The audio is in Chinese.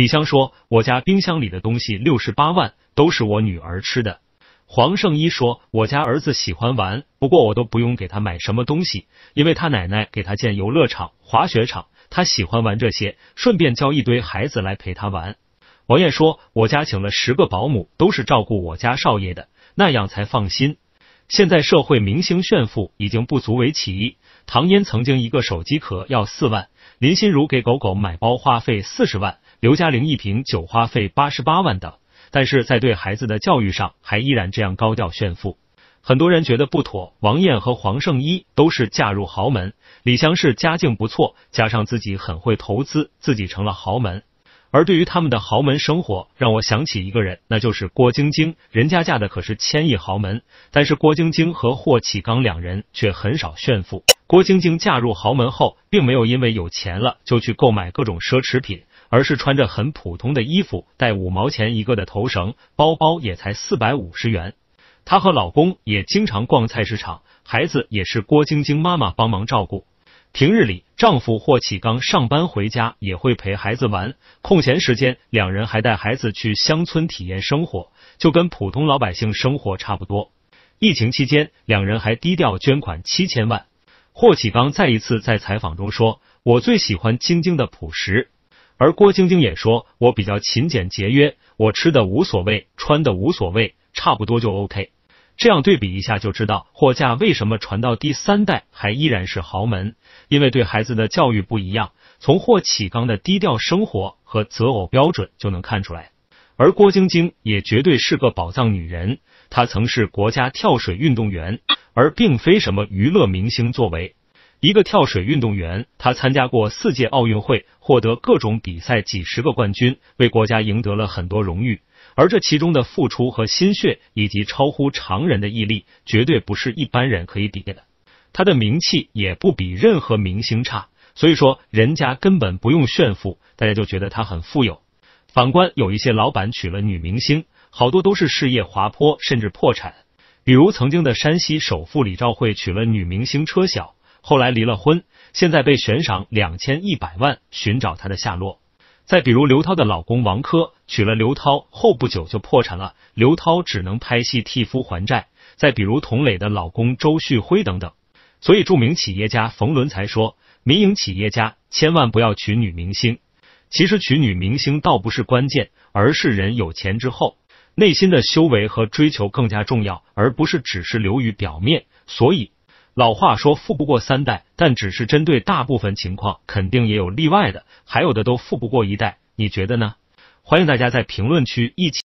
李湘说：“我家冰箱里的东西六十八万，都是我女儿吃的。”黄圣依说：“我家儿子喜欢玩，不过我都不用给他买什么东西，因为他奶奶给他建游乐场、滑雪场，他喜欢玩这些，顺便叫一堆孩子来陪他玩。”王艳说：“我家请了十个保姆，都是照顾我家少爷的，那样才放心。”现在社会明星炫富已经不足为奇。唐嫣曾经一个手机壳要四万，林心如给狗狗买包花费四十万。刘嘉玲一瓶酒花费八十八万等，但是在对孩子的教育上还依然这样高调炫富，很多人觉得不妥。王艳和黄圣依都是嫁入豪门，李湘是家境不错，加上自己很会投资，自己成了豪门。而对于他们的豪门生活，让我想起一个人，那就是郭晶晶，人家嫁的可是千亿豪门，但是郭晶晶和霍启刚两人却很少炫富。郭晶晶嫁入豪门后，并没有因为有钱了就去购买各种奢侈品。而是穿着很普通的衣服，带五毛钱一个的头绳，包包也才四百五十元。她和老公也经常逛菜市场，孩子也是郭晶晶妈妈帮忙照顾。平日里，丈夫霍启刚上班回家也会陪孩子玩，空闲时间两人还带孩子去乡村体验生活，就跟普通老百姓生活差不多。疫情期间，两人还低调捐款七千万。霍启刚再一次在采访中说：“我最喜欢晶晶的朴实。”而郭晶晶也说，我比较勤俭节约，我吃的无所谓，穿的无所谓，差不多就 OK。这样对比一下就知道，霍家为什么传到第三代还依然是豪门，因为对孩子的教育不一样，从霍启刚的低调生活和择偶标准就能看出来。而郭晶晶也绝对是个宝藏女人，她曾是国家跳水运动员，而并非什么娱乐明星作为。一个跳水运动员，他参加过四届奥运会，获得各种比赛几十个冠军，为国家赢得了很多荣誉。而这其中的付出和心血，以及超乎常人的毅力，绝对不是一般人可以比的。他的名气也不比任何明星差，所以说人家根本不用炫富，大家就觉得他很富有。反观有一些老板娶了女明星，好多都是事业滑坡，甚至破产。比如曾经的山西首富李兆会娶了女明星车晓。后来离了婚，现在被悬赏两千一百万寻找他的下落。再比如刘涛的老公王珂，娶了刘涛后不久就破产了，刘涛只能拍戏替夫还债。再比如童磊的老公周旭辉等等。所以著名企业家冯仑才说，民营企业家千万不要娶女明星。其实娶女明星倒不是关键，而是人有钱之后内心的修为和追求更加重要，而不是只是流于表面。所以。老话说富不过三代，但只是针对大部分情况，肯定也有例外的。还有的都富不过一代，你觉得呢？欢迎大家在评论区一起。